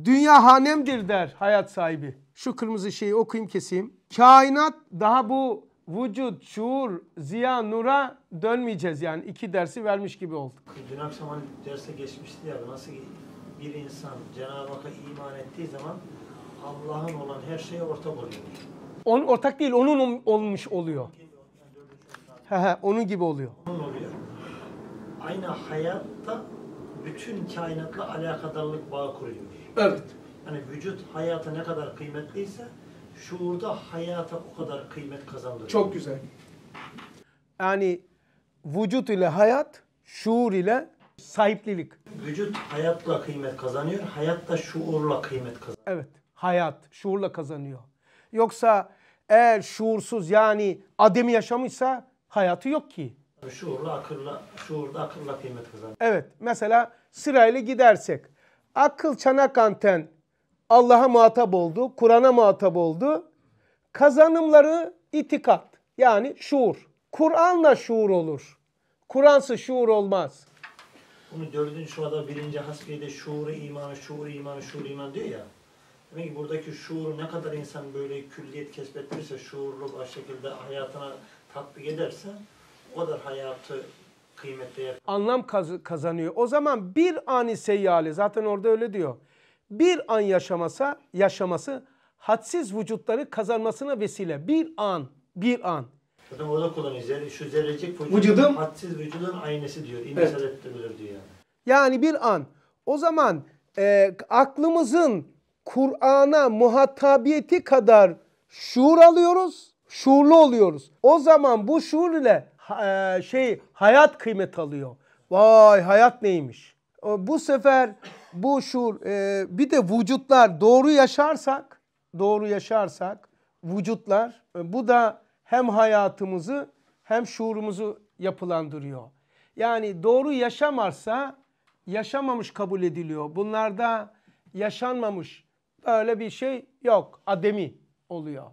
Dünya hanemdir der hayat sahibi. Şu kırmızı şeyi okuyayım keseyim. Kainat daha bu vücut, şuur, ziya, nura dönmeyeceğiz yani. iki dersi vermiş gibi oldu. Dün akşam hani derse geçmişti ya nasıl bir insan Cenab-ı Hak'a iman ettiği zaman Allah'ın olan her şeye ortak oluyor. Onun ortak değil onun olmuş oluyor. He onun gibi oluyor. Onun oluyor. Aynı hayatta bütün kainatla alakadarlık bağ kuruyor. Evet. Yani vücut hayata ne kadar kıymetliyse şuurda hayata o kadar kıymet kazandırıyor. Çok güzel. Yani vücut ile hayat, şuur ile sahiplilik. Vücut hayatla kıymet kazanıyor, hayat da şuurla kıymet kazanıyor. Evet, hayat şuurla kazanıyor. Yoksa eğer şuursuz yani ademi yaşamışsa hayatı yok ki. Şuurla akıllı, şuurda akılla kıymet kazanır. Evet mesela sırayla gidersek. Akıl çanak anten Allah'a muhatap oldu, Kur'an'a muhatap oldu. Kazanımları itikat yani şuur. Kur'an'la şuur olur. Kur'ansız şuur olmaz. Bunu dördüncü şurada birinci hasbiyede şuuru imanı, şuuru imanı, şuuru iman diyor ya. Demek ki buradaki şuur ne kadar insan böyle külliyet kesbettirirse, şuurlu bir şekilde hayatına tatbik ederse o kadar hayatı kıymetli yapar. Anlam kaz kazanıyor. O zaman bir ani seyyali zaten orada öyle diyor. Bir an yaşamasa yaşaması hadsiz vücutları kazanmasına vesile. Bir an, bir an. Zaten orada kullanıyor. Şu zerrecik vücudun, vücudum, hadsiz vücudun aynısı diyor. İnnisel evet. diyor yani. Yani bir an. O zaman e, aklımızın Kur'an'a muhatabiyeti kadar şuur alıyoruz, şuurlu oluyoruz. O zaman bu şuur ile e, şey hayat kıymet alıyor. Vay hayat neymiş? Bu sefer bu şuur e, bir de vücutlar doğru yaşarsak, doğru yaşarsak vücutlar e, bu da hem hayatımızı hem şuurumuzu yapılandırıyor. Yani doğru yaşamarsa yaşamamış kabul ediliyor. Bunlarda yaşanmamış Öyle bir şey yok. Ademi oluyor.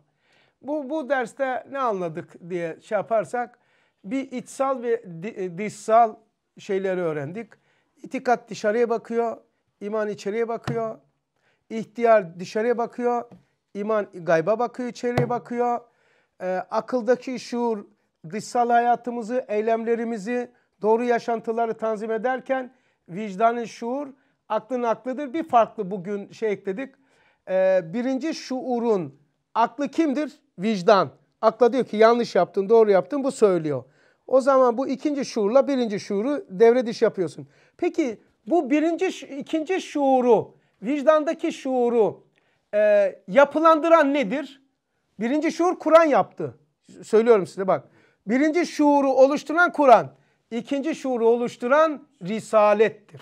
Bu, bu derste ne anladık diye şey yaparsak bir içsal ve e, dışsal şeyleri öğrendik. İtikat dışarıya bakıyor, iman içeriye bakıyor. İhtiyar dışarıya bakıyor, iman gayba bakıyor, içeriye bakıyor. E, akıldaki şuur dışsal hayatımızı, eylemlerimizi, doğru yaşantıları tanzim ederken vicdanın şuur aklın aklıdır. Bir farklı bugün şey ekledik e, birinci şuurun aklı kimdir? Vicdan. Akla diyor ki yanlış yaptın, doğru yaptın bu söylüyor. O zaman bu ikinci şuurla birinci şuuru devre dışı yapıyorsun. Peki bu birinci, ikinci şuuru, vicdandaki şuuru e, yapılandıran nedir? Birinci şuur Kur'an yaptı. Söylüyorum size bak. Birinci şuuru oluşturan Kur'an, ikinci şuuru oluşturan risalettir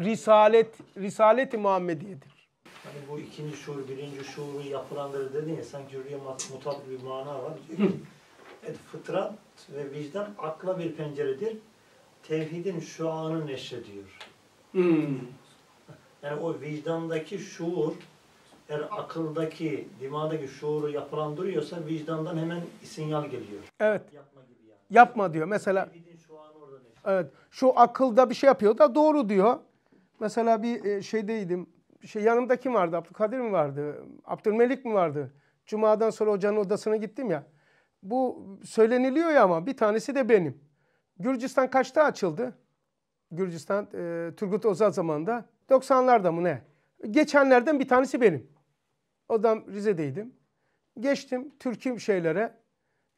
risalet risaleti Muhammediyedir. Hani bu ikinci şuur, birinci şuuru yapılandırır dedin ya sanki oraya mutat bir mana var. Diyor evet, fıtrat ve vicdan akla bir penceredir. Tevhidin şu anı neşrediyor. Hmm. Yani o vicdandaki şuur eğer akıldaki, dimağdaki şuuru yapılandırıyorsa vicdandan hemen sinyal geliyor. Evet. Yapma gibi yani. Yapma diyor. Mesela Evet. Şu akılda bir şey yapıyor da doğru diyor. Mesela bir e, şeydeydim. Şey, yanımda kim vardı? Abdülkadir mi vardı? Abdülmelik mi vardı? Cuma'dan sonra hocanın odasına gittim ya. Bu söyleniliyor ya ama bir tanesi de benim. Gürcistan kaçta açıldı? Gürcistan e, Turgut Özal zamanında. 90'larda mı ne? Geçenlerden bir tanesi benim. O Odam Rize'deydim. Geçtim Türk'üm şeylere.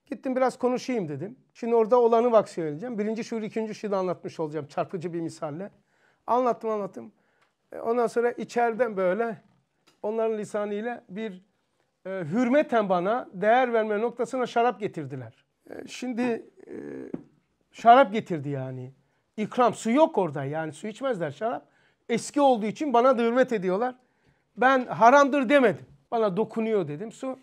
Gittim biraz konuşayım dedim. Şimdi orada olanı bak söyleyeceğim. Birinci şuur, ikinci şuuru anlatmış olacağım çarpıcı bir misalle. Anlattım anlattım. E, ondan sonra içeriden böyle onların lisanıyla bir e, hürmeten bana değer verme noktasına şarap getirdiler. E, şimdi e, şarap getirdi yani. İkram su yok orada yani su içmezler şarap. Eski olduğu için bana da hürmet ediyorlar. Ben haramdır demedim. Bana dokunuyor dedim su.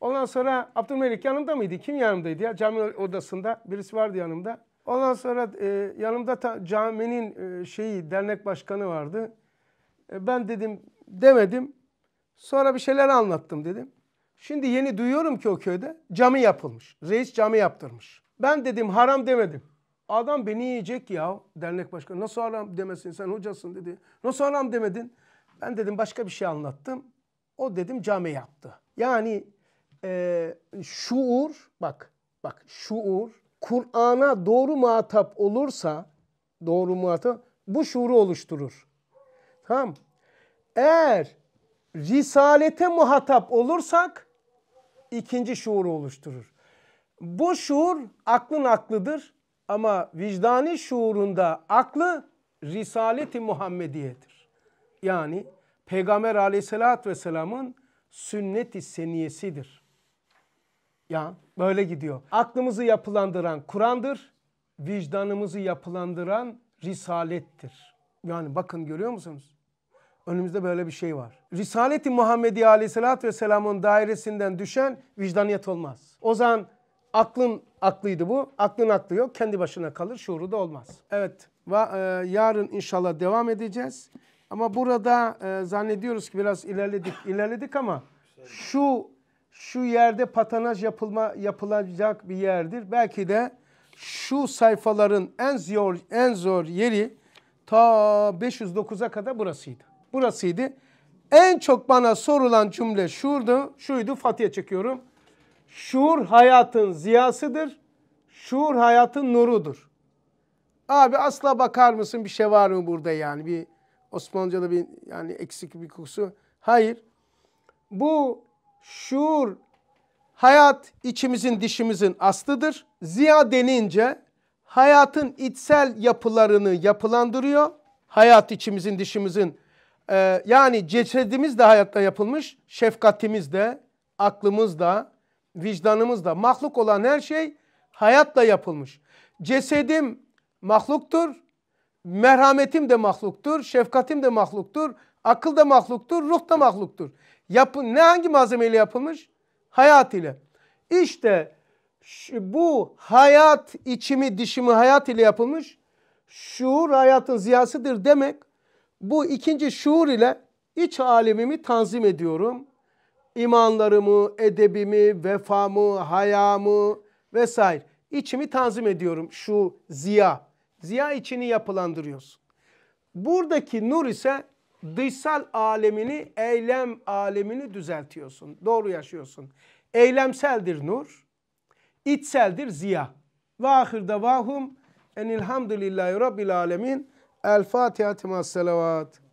Ondan sonra Abdülmelik yanımda mıydı? Kim yanımdaydı ya? Cami odasında birisi vardı yanımda. Ondan sonra e, yanımda ta, caminin e, şeyi dernek başkanı vardı. E, ben dedim demedim. Sonra bir şeyler anlattım dedim. Şimdi yeni duyuyorum ki o köyde cami yapılmış. Reis cami yaptırmış. Ben dedim haram demedim. Adam beni yiyecek ya dernek başkanı. Nasıl haram demesin sen hocasın dedi. Nasıl haram demedin? Ben dedim başka bir şey anlattım. O dedim cami yaptı. Yani e, şuur bak bak şuur Kur'an'a doğru muhatap olursa, doğru muhatap, bu şuuru oluşturur. Tamam. Eğer risalete muhatap olursak, ikinci şuuru oluşturur. Bu şuur aklın aklıdır ama vicdani şuurunda aklı Risaleti Muhammediye'dir. Yani Peygamber aleyhissalatü vesselamın sünnet-i seniyesidir. Ya Böyle gidiyor. Aklımızı yapılandıran Kur'an'dır. Vicdanımızı yapılandıran risalettir. Yani bakın görüyor musunuz? Önümüzde böyle bir şey var. Risaleti Muhammedi Aleyhisselatü Vesselam'ın dairesinden düşen vicdaniyet olmaz. O zaman aklın aklıydı bu. Aklın aklı yok. Kendi başına kalır. Şuuru da olmaz. Evet. Va, e, yarın inşallah devam edeceğiz. Ama burada e, zannediyoruz ki biraz ilerledik. ilerledik ama şu şu yerde patanaj yapılma yapılacak bir yerdir. Belki de şu sayfaların en zor en zor yeri ta 509'a kadar burasıydı. Burasıydı. En çok bana sorulan cümle şurdu, şuydu Fatih'e çekiyorum. Şuur hayatın ziyasıdır. Şuur hayatın nurudur. Abi asla bakar mısın bir şey var mı burada yani bir Osmanlıca'da bir yani eksik bir kusur Hayır. Bu şuur hayat içimizin dişimizin aslıdır. Ziya denince hayatın içsel yapılarını yapılandırıyor. Hayat içimizin dişimizin e, yani cesedimiz de hayatta yapılmış. Şefkatimiz de, aklımız da, vicdanımız da mahluk olan her şey hayatla yapılmış. Cesedim mahluktur, merhametim de mahluktur, şefkatim de mahluktur, akıl da mahluktur, ruh da mahluktur. Yapı, ne hangi malzemeyle yapılmış? Hayat ile. İşte şu, bu hayat içimi dişimi hayat ile yapılmış. Şuur hayatın ziyasıdır demek. Bu ikinci şuur ile iç alemimi tanzim ediyorum. İmanlarımı, edebimi, vefamı, hayamı vesaire. İçimi tanzim ediyorum şu ziya. Ziya içini yapılandırıyoruz. Buradaki nur ise dışsal alemini, eylem alemini düzeltiyorsun. Doğru yaşıyorsun. Eylemseldir nur, içseldir ziya. Ve ahir davahum enilhamdülillahi rabbil alemin. El Fatiha timas selavat.